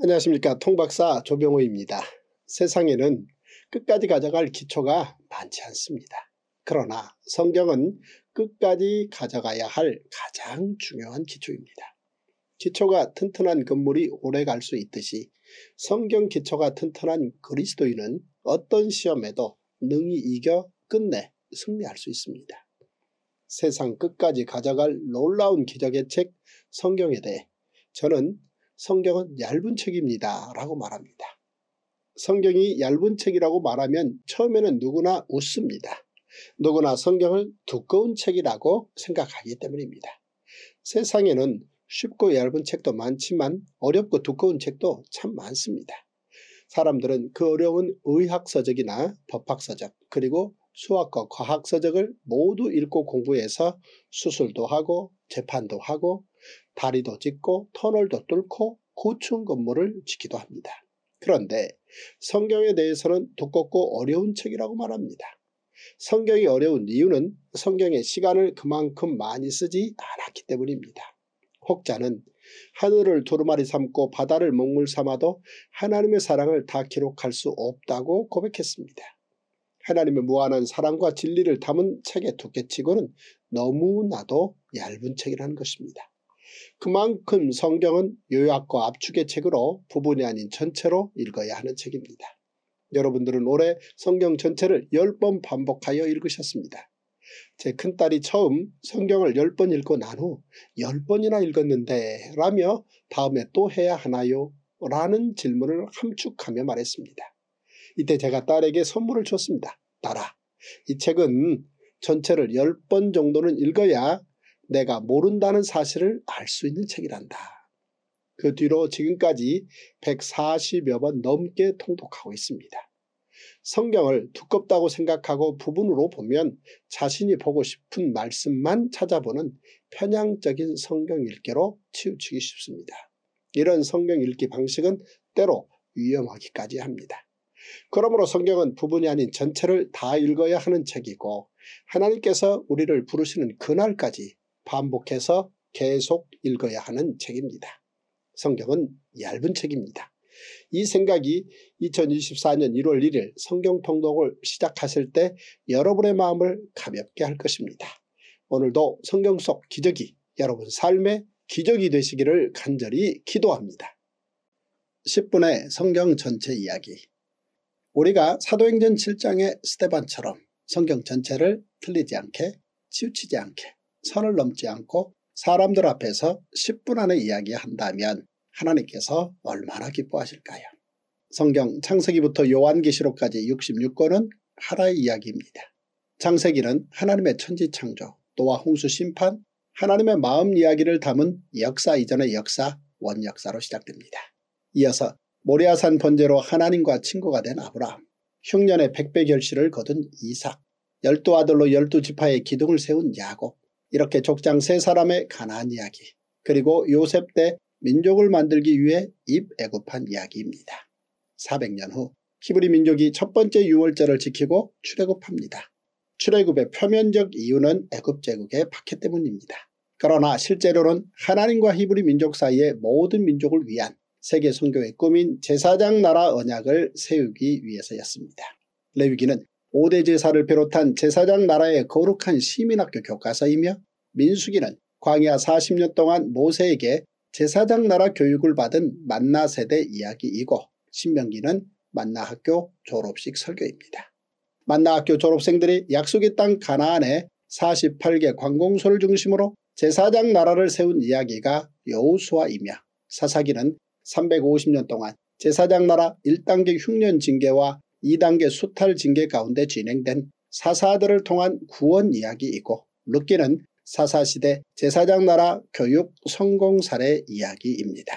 안녕하십니까 통박사 조병호입니다. 세상에는 끝까지 가져갈 기초가 많지 않습니다. 그러나 성경은 끝까지 가져가야 할 가장 중요한 기초입니다. 기초가 튼튼한 건물이 오래 갈 수 있듯이 성경 기초가 튼튼한 그리스도인은 어떤 시험에도 능히 이겨 끝내 승리할 수 있습니다. 세상 끝까지 가져갈 놀라운 기적의 책 성경에 대해 저는 성경은 얇은 책입니다. 라고 말합니다. 성경이 얇은 책이라고 말하면 처음에는 누구나 웃습니다. 누구나 성경을 두꺼운 책이라고 생각하기 때문입니다. 세상에는 쉽고 얇은 책도 많지만 어렵고 두꺼운 책도 참 많습니다. 사람들은 그 어려운 의학서적이나 법학서적 그리고 수학과 과학서적을 모두 읽고 공부해서 수술도 하고 재판도 하고 다리도 짓고 터널도 뚫고 고층 건물을 짓기도 합니다. 그런데 성경에 대해서는 두껍고 어려운 책이라고 말합니다. 성경이 어려운 이유는 성경의 시간을 그만큼 많이 쓰지 않았기 때문입니다. 혹자는 하늘을 두루마리 삼고 바다를 먹물 삼아도 하나님의 사랑을 다 기록할 수 없다고 고백했습니다. 하나님의 무한한 사랑과 진리를 담은 책의 두께치고는 너무나도 얇은 책이라는 것입니다. 그만큼 성경은 요약과 압축의 책으로 부분이 아닌 전체로 읽어야 하는 책입니다. 여러분들은 올해 성경 전체를 10번 반복하여 읽으셨습니다. 제 큰딸이 처음 성경을 10번 읽고 난 후 10번이나 읽었는데 라며 다음에 또 해야 하나요? 라는 질문을 함축하며 말했습니다. 이때 제가 딸에게 선물을 줬습니다. 딸아, 이 책은 전체를 10번 정도는 읽어야 내가 모른다는 사실을 알 수 있는 책이란다. 그 뒤로 지금까지 140여 번 넘게 통독하고 있습니다. 성경을 두껍다고 생각하고 부분으로 보면 자신이 보고 싶은 말씀만 찾아보는 편향적인 성경 읽기로 치우치기 쉽습니다. 이런 성경 읽기 방식은 때로 위험하기까지 합니다. 그러므로 성경은 부분이 아닌 전체를 다 읽어야 하는 책이고 하나님께서 우리를 부르시는 그날까지 반복해서 계속 읽어야 하는 책입니다. 성경은 얇은 책입니다. 이 생각이 2024년 1월 1일 성경통독을 시작하실 때 여러분의 마음을 가볍게 할 것입니다. 오늘도 성경 속 기적이 여러분 삶의 기적이 되시기를 간절히 기도합니다. 10분의 성경 전체 이야기 우리가 사도행전 7장의 스테반처럼 성경 전체를 틀리지 않게 치우치지 않게 선을 넘지 않고 사람들 앞에서 10분 안에 이야기한다면 하나님께서 얼마나 기뻐하실까요? 성경 창세기부터 요한계시록까지 66권은 하나의 이야기입니다. 창세기는 하나님의 천지 창조, 또와 홍수 심판, 하나님의 마음 이야기를 담은 역사 이전의 역사, 원역사로 시작됩니다. 이어서 모리아산 번제로 하나님과 친구가 된 아브라함, 흉년의 백배 결실을 거둔 이삭, 열두 아들로 열두 지파의 기둥을 세운 야곱, 이렇게 족장 세 사람의 가난안 이야기 그리고 요셉 때 민족을 만들기 위해 입애굽한 이야기입니다. 400년 후 히브리 민족이 첫 번째 유월절을 지키고 출애굽합니다. 출애굽의 표면적 이유는 애굽 제국의 파해 때문입니다. 그러나 실제로는 하나님과 히브리 민족 사이의 모든 민족을 위한 세계 선교의 꿈인 제사장 나라 언약을 세우기 위해서였습니다. 레위기는 5대 제사를 비롯한 제사장 나라의 거룩한 시민학교 교과서이며 민수기는 광야 40년 동안 모세에게 제사장 나라 교육을 받은 만나 세대 이야기이고 신명기는 만나 학교 졸업식 설교입니다. 만나 학교 졸업생들이 약속의 땅 가나안에 48개 관공서를 중심으로 제사장 나라를 세운 이야기가 여우수와이며 사사기는 350년 동안 제사장 나라 1단계 흉년 징계와 2단계 수탈 징계 가운데 진행된 사사들을 통한 구원 이야기이고 룻기는 사사시대 제사장 나라 교육 성공 사례 이야기입니다.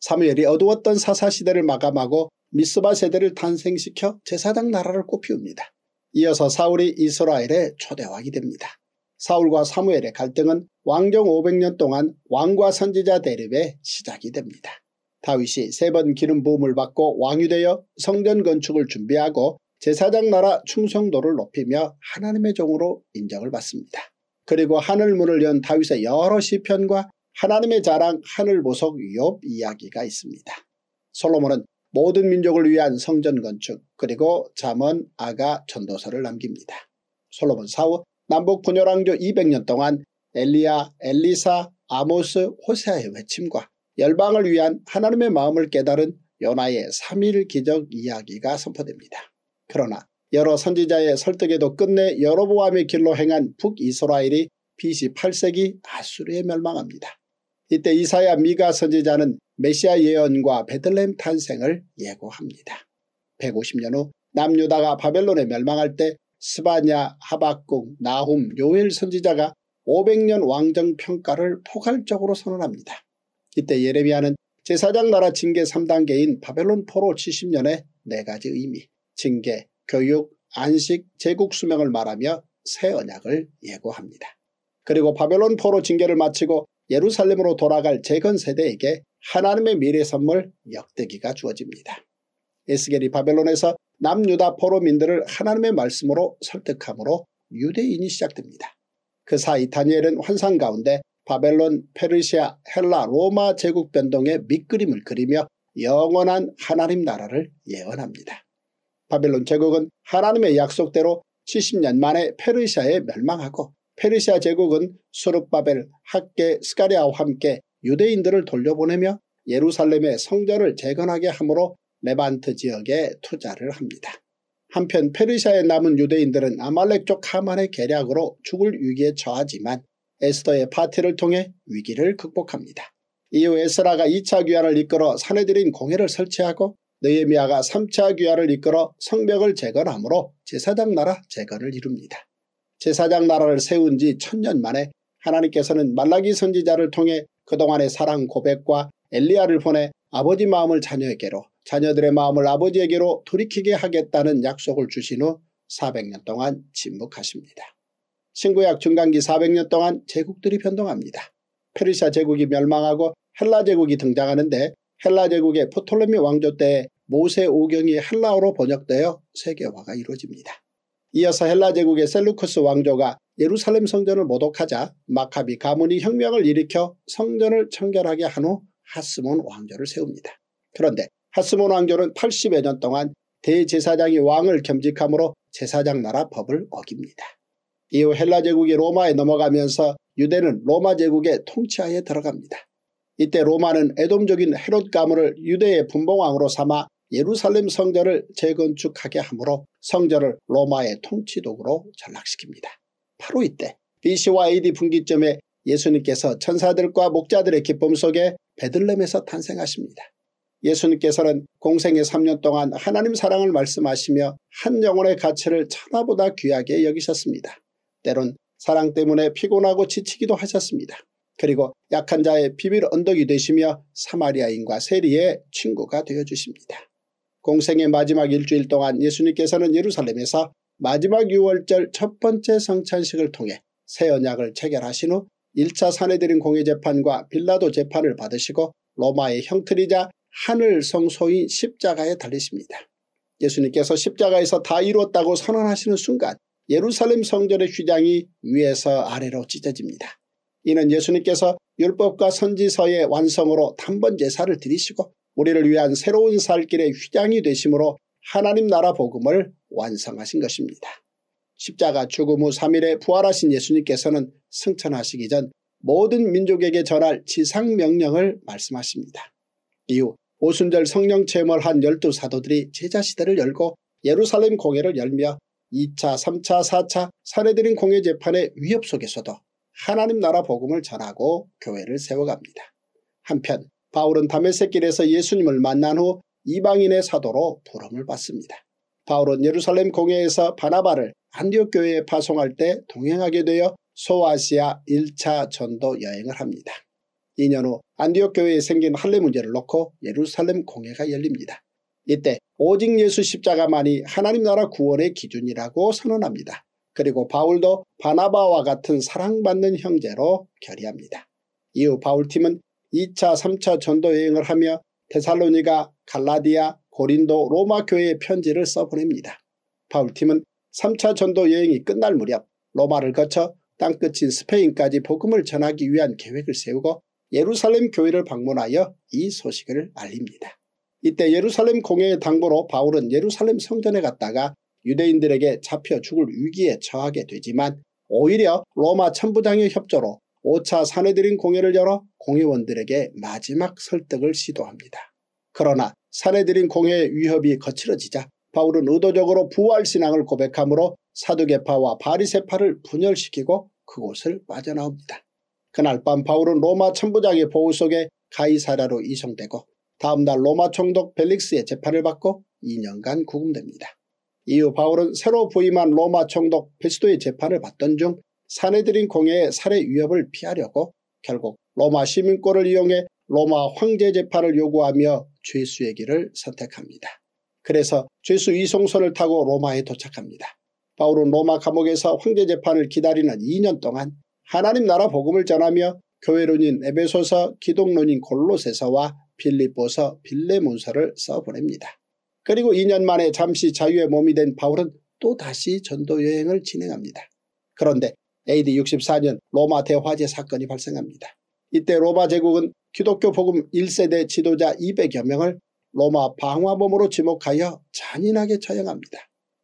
사무엘이 어두웠던 사사시대를 마감하고 미스바 세대를 탄생시켜 제사장 나라를 꽃피웁니다. 이어서 사울이 이스라엘의 초대왕이 됩니다. 사울과 사무엘의 갈등은 왕정 500년 동안 왕과 선지자 대립의 시작이 됩니다. 다윗이 세 번 기름 부음을 받고 왕이 되어 성전 건축을 준비하고 제사장 나라 충성도를 높이며 하나님의 종으로 인정을 받습니다. 그리고 하늘문을 연 다윗의 여러 시편과 하나님의 자랑 하늘보석 욥 이야기가 있습니다. 솔로몬은 모든 민족을 위한 성전 건축 그리고 잠언 아가 전도서를 남깁니다. 솔로몬 사후 남북 분열왕조 200년 동안 엘리야, 엘리사, 아모스, 호세아의 외침과 열방을 위한 하나님의 마음을 깨달은 요나의 3일 기적 이야기가 선포됩니다. 그러나 여러 선지자의 설득에도 끝내 여로보암의 길로 행한 북이스라엘이 BC 8세기 아수르에 멸망합니다. 이때 이사야 미가 선지자는 메시아 예언과 베들렘 탄생을 예고합니다. 150년 후 남유다가 바벨론에 멸망할 때 스바냐, 하박국, 나훔, 요엘 선지자가 500년 왕정 평가를 포괄적으로 선언합니다. 이때 예레미야는 제사장 나라 징계 3단계인 바벨론 포로 70년의 네 가지 의미, 징계, 교육, 안식, 제국 수명을 말하며 새 언약을 예고합니다. 그리고 바벨론 포로 징계를 마치고 예루살렘으로 돌아갈 재건 세대에게 하나님의 미래 선물 역대기가 주어집니다. 에스겔이 바벨론에서 남유다 포로민들을 하나님의 말씀으로 설득함으로 유대인이 시작됩니다. 그 사이 다니엘은 환상 가운데 바벨론, 페르시아, 헬라, 로마 제국 변동의 밑그림을 그리며 영원한 하나님 나라를 예언합니다. 바벨론 제국은 하나님의 약속대로 70년 만에 페르시아에 멸망하고 페르시아 제국은 수룹바벨, 학계, 스카리아와 함께 유대인들을 돌려보내며 예루살렘의 성전을 재건하게 함으로 레반트 지역에 투자를 합니다. 한편 페르시아에 남은 유대인들은 아말렉 족 하만의 계략으로 죽을 위기에 처하지만 에스더의 파티를 통해 위기를 극복합니다. 이후 에스라가 2차 귀환을 이끌어 사내들인 공회를 설치하고 느헤미아가 3차 귀환을 이끌어 성벽을 재건함으로 제사장 나라 재건을 이룹니다. 제사장 나라를 세운 지 천 년 만에 하나님께서는 말라기 선지자를 통해 그동안의 사랑 고백과 엘리야를 보내 아버지 마음을 자녀에게로 자녀들의 마음을 아버지에게로 돌이키게 하겠다는 약속을 주신 후 400년 동안 침묵하십니다. 신구약 중간기 400년 동안 제국들이 변동합니다. 페르시아 제국이 멸망하고 헬라 제국이 등장하는데 헬라 제국의 포톨레미 왕조 때 모세 오경이 헬라어로 번역되어 세계화가 이루어집니다. 이어서 헬라 제국의 셀루커스 왕조가 예루살렘 성전을 모독하자 마카비 가문이 혁명을 일으켜 성전을 청결하게 한 후 하스몬 왕조를 세웁니다. 그런데 하스몬 왕조는 80여 년 동안 대제사장이 왕을 겸직함으로 제사장 나라 법을 어깁니다. 이후 헬라 제국이 로마에 넘어가면서 유대는 로마 제국의 통치하에 들어갑니다. 이때 로마는 애돔적인 헤롯 가문을 유대의 분봉왕으로 삼아 예루살렘 성전을 재건축하게 하므로 성전을 로마의 통치독으로 전락시킵니다. 바로 이때 BC와 AD 분기점에 예수님께서 천사들과 목자들의 기쁨 속에 베들렘에서 탄생하십니다. 예수님께서는 공생의 3년 동안 하나님 사랑을 말씀하시며 한 영혼의 가치를 천하보다 귀하게 여기셨습니다. 때론 사랑 때문에 피곤하고 지치기도 하셨습니다. 그리고 약한 자의 비밀 언덕이 되시며 사마리아인과 세리의 친구가 되어주십니다. 공생의 마지막 일주일 동안 예수님께서는 예루살렘에서 마지막 6월절 첫 번째 성찬식을 통해 새 언약을 체결하신 후 1차 사내들인 공회 재판과 빌라도 재판을 받으시고 로마의 형틀이자 하늘 성소인 십자가에 달리십니다. 예수님께서 십자가에서 다 이루었다고 선언하시는 순간 예루살렘 성전의 휘장이 위에서 아래로 찢어집니다. 이는 예수님께서 율법과 선지서의 완성으로 단번 제사를 드리시고 우리를 위한 새로운 살길의 휘장이 되심으로 하나님 나라 복음을 완성하신 것입니다. 십자가 죽음 후 3일에 부활하신 예수님께서는 승천하시기 전 모든 민족에게 전할 지상명령을 말씀하십니다. 이후 오순절 성령 체험을 한 열두 사도들이 제자시대를 열고 예루살렘 공회를 열며 2차, 3차, 4차 사내들인 공의 재판의 위협 속에서도 하나님 나라 복음을 전하고 교회를 세워갑니다. 한편 바울은 다메섹길에서 예수님을 만난 후 이방인의 사도로 부름을 받습니다. 바울은 예루살렘 공회에서 바나바를 안디옥 교회에 파송할 때 동행하게 되어 소아시아 1차 전도 여행을 합니다. 2년 후 안디옥 교회에 생긴 할례 문제를 놓고 예루살렘 공회가 열립니다. 이때 오직 예수 십자가만이 하나님 나라 구원의 기준이라고 선언합니다. 그리고 바울도 바나바와 같은 사랑받는 형제로 결의합니다. 이후 바울팀은 2차 3차 전도 여행을 하며 테살로니가 갈라디아 고린도 로마 교회의 편지를 써보냅니다. 바울팀은 3차 전도 여행이 끝날 무렵 로마를 거쳐 땅끝인 스페인까지 복음을 전하기 위한 계획을 세우고 예루살렘 교회를 방문하여 이 소식을 알립니다. 이때 예루살렘 공회의 당부로 바울은 예루살렘 성전에 갔다가 유대인들에게 잡혀 죽을 위기에 처하게 되지만 오히려 로마 천부장의 협조로 5차 사내들인 공회를 열어 공회원들에게 마지막 설득을 시도합니다. 그러나 사내들인 공회의 위협이 거칠어지자 바울은 의도적으로 부활신앙을 고백함으로 사두개파와 바리세파를 분열시키고 그곳을 빠져나옵니다. 그날 밤 바울은 로마 천부장의 보호 속에 가이사라로 이송되고 다음 날 로마 총독 벨릭스의 재판을 받고 2년간 구금됩니다. 이후 바울은 새로 부임한 로마 총독 베스도의 재판을 받던 중 사내들인 공예의 살해 위협을 피하려고 결국 로마 시민권을 이용해 로마 황제 재판을 요구하며 죄수의 길을 선택합니다. 그래서 죄수 이송선을 타고 로마에 도착합니다. 바울은 로마 감옥에서 황제 재판을 기다리는 2년 동안 하나님 나라 복음을 전하며 교회론인 에베소서, 기독론인 골로세서와 빌립보서 빌레몬서를 써보냅니다. 그리고 2년 만에 잠시 자유의 몸이 된 바울은 또다시 전도 여행을 진행합니다. 그런데 AD 64년 로마 대화제 사건이 발생합니다. 이때 로마 제국은 기독교 복음 1세대 지도자 200여 명을 로마 방화범으로 지목하여 잔인하게 처형합니다.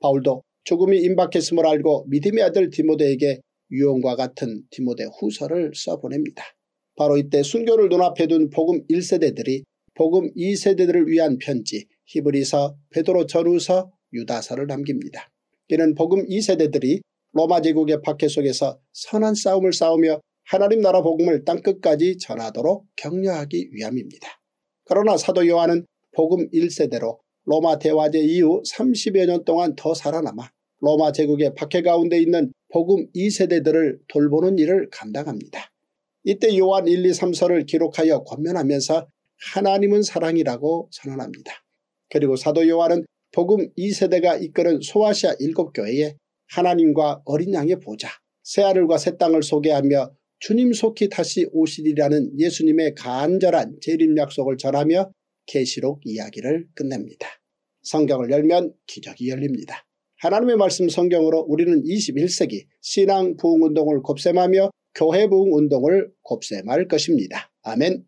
바울도 죽음이 임박했음을 알고 믿음의 아들 디모데에게 유언과 같은 디모데 후서를 써보냅니다. 바로 이때 순교를 눈앞에 둔 복음 1세대들이 복음 2세대들을 위한 편지 히브리서, 베드로 전후서, 유다서를 남깁니다. 이는 복음 2세대들이 로마 제국의 박해 속에서 선한 싸움을 싸우며 하나님 나라 복음을 땅끝까지 전하도록 격려하기 위함입니다. 그러나 사도 요한은 복음 1세대로 로마 대화제 이후 30여 년 동안 더 살아남아 로마 제국의 박해 가운데 있는 복음 2세대들을 돌보는 일을 감당합니다. 이때 요한 1, 2, 3서를 기록하여 권면하면서 하나님은 사랑이라고 선언합니다. 그리고 사도 요한은 복음 2세대가 이끄는 소아시아 7교회에 하나님과 어린 양의 보좌, 새하늘과 새 땅을 소개하며 주님 속히 다시 오시리라는 예수님의 간절한 재림 약속을 전하며 계시록 이야기를 끝냅니다. 성경을 열면 기적이 열립니다. 하나님의 말씀 성경으로 우리는 21세기 신앙 부흥운동을 곱셈하며 교회부흥 운동을 곱셈할 것입니다. 아멘.